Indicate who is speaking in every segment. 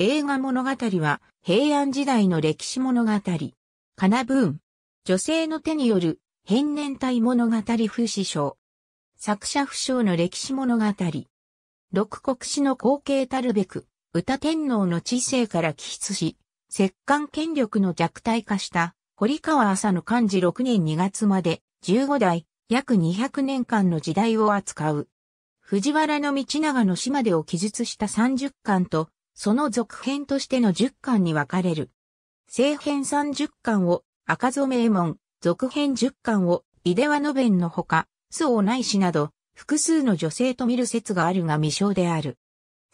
Speaker 1: 映画物語は平安時代の歴史物語。かなブーン。女性の手による変年体物語不死症。作者不詳の歴史物語。六国史の後継たるべく、歌天皇の知性から起筆し、摂関権力の弱体化した堀川朝の漢字6年2月まで15代約200年間の時代を扱う。藤原道長の島でを記述した30巻とその続編としての10巻に分かれる。正編30巻を赤染衛門、続編10巻を井出和の弁のほか、周をないしなど、複数の女性と見る説があるが未詳である。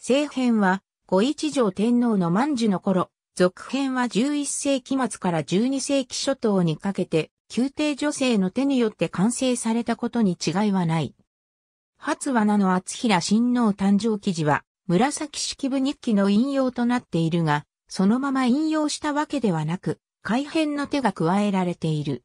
Speaker 1: 正編は、五一条天皇の万寿の頃、続編は11世紀末から12世紀初頭にかけて、宮廷女性の手によって完成されたことに違いはない。初和名の厚平親王誕生記事は、紫式部日記の引用となっているが、そのまま引用したわけではなく、改変の手が加えられている。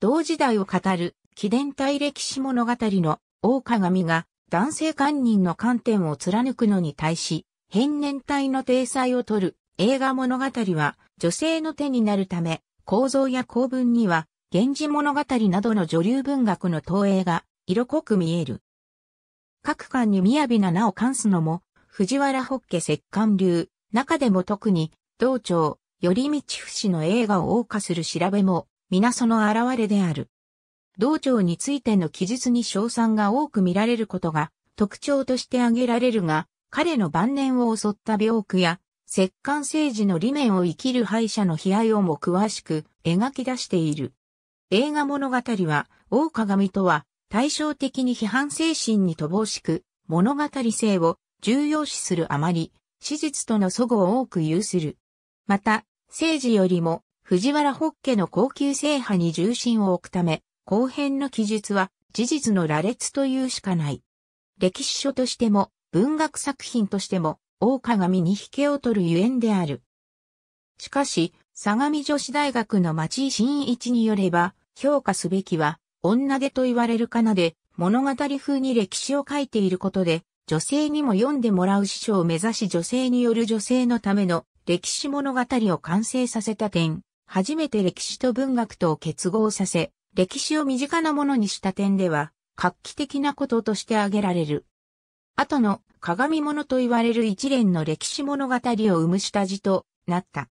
Speaker 1: 同時代を語る、紀伝体歴史物語の大鏡が男性官人の観点を貫くのに対し、変年体の体裁を取る映画物語は女性の手になるため、構造や構文には、源氏物語などの女流文学の投影が色濃く見える。各館に雅な名を冠すのも、藤原北家摂石棺流、中でも特に、道長、頼道不死の映画を謳歌する調べも、皆その現れである。道長についての記述に称賛が多く見られることが特徴として挙げられるが、彼の晩年を襲った病苦や、石棺政治の理念を生きる敗者の悲哀をも詳しく描き出している。映画物語は、大鏡とは対照的に批判精神に乏しく、物語性を重要視するあまり、史実との祖語を多く有する。また、政治よりも藤原北家の高級制覇に重心を置くため、後編の記述は事実の羅列というしかない。歴史書としても、文学作品としても、大鏡に引けを取るゆえんである。しかし、相模女子大学の町井真一によれば、評価すべきは、女手と言われるかなで、物語風に歴史を書いていることで、女性にも読んでもらう師匠を目指し女性による女性のための歴史物語を完成させた点、初めて歴史と文学とを結合させ、歴史を身近なものにした点では、画期的なこととして挙げられる。後の鏡物と言われる一連の歴史物語を生む下地となった。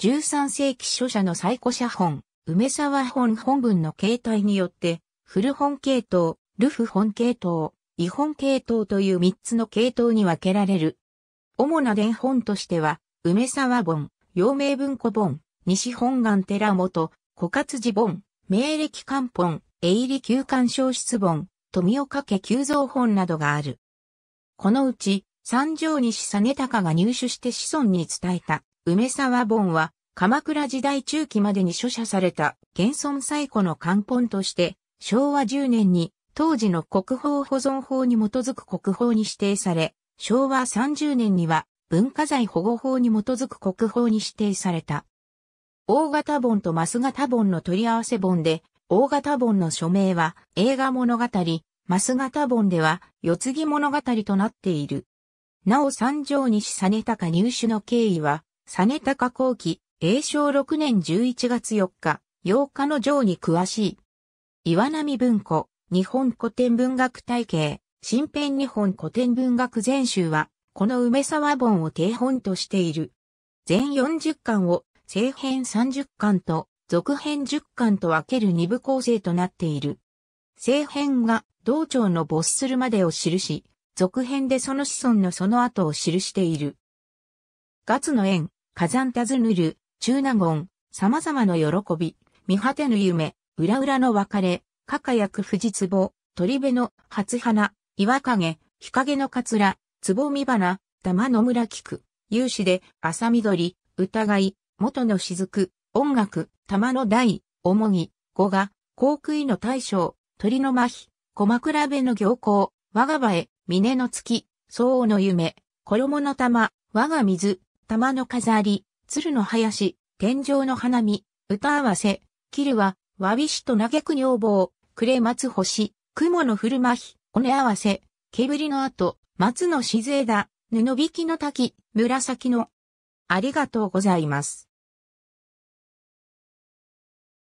Speaker 1: 13世紀書者の最古写本、梅沢本本文の形態によって、古本系統、ルフ本系統、日本系統という3つの系統に分けられる。主な伝本としては、梅沢本、陽明文庫本、西本願寺本、小勝寺本、明暦漢本、営利休館小室本、富岡家急造本などがある。このうち、三条西実高が入手して子孫に伝えた、梅沢本は、鎌倉時代中期までに書写された現存最古の漢本として、昭和10年に当時の国宝保存法に基づく国宝に指定され、昭和30年には文化財保護法に基づく国宝に指定された。大型本とマス型本の取り合わせ本で、大型本の署名は映画物語、マス型本では四つ木物語となっている。なお三条西実高入手の経緯は、実高後期、永正6年11月4日、8日の上に詳しい。岩波文庫、日本古典文学体系、新編日本古典文学全集は、この梅沢本を定本としている。全40巻を、正編30巻と、続編10巻と分ける二部構成となっている。正編が、道長の没するまでを記し、続編でその子孫のその後を記している。月の縁、火山たずぬる、中納言、様々の喜び、見果てぬ夢、裏裏の別れ、かかやく藤壺、鳥辺の初花、岩陰、日陰のかつら、つぼみ花、玉野村菊、有志で、朝緑、疑い、元の雫、音楽、玉の台、重ぎ、語が、航空の大将、鳥の麻痺、駒倉辺の行幸、我が場へ、峰の月、相応の夢、衣の玉、我が水、玉の飾り、鶴の林、天井の花見、歌合わせ、切るは、わびしと嘆く女房、暮れ松星、雲の降る麻痺、お根合わせ、煙の後、松の静枝、布引きの滝、紫の。ありがとうございます。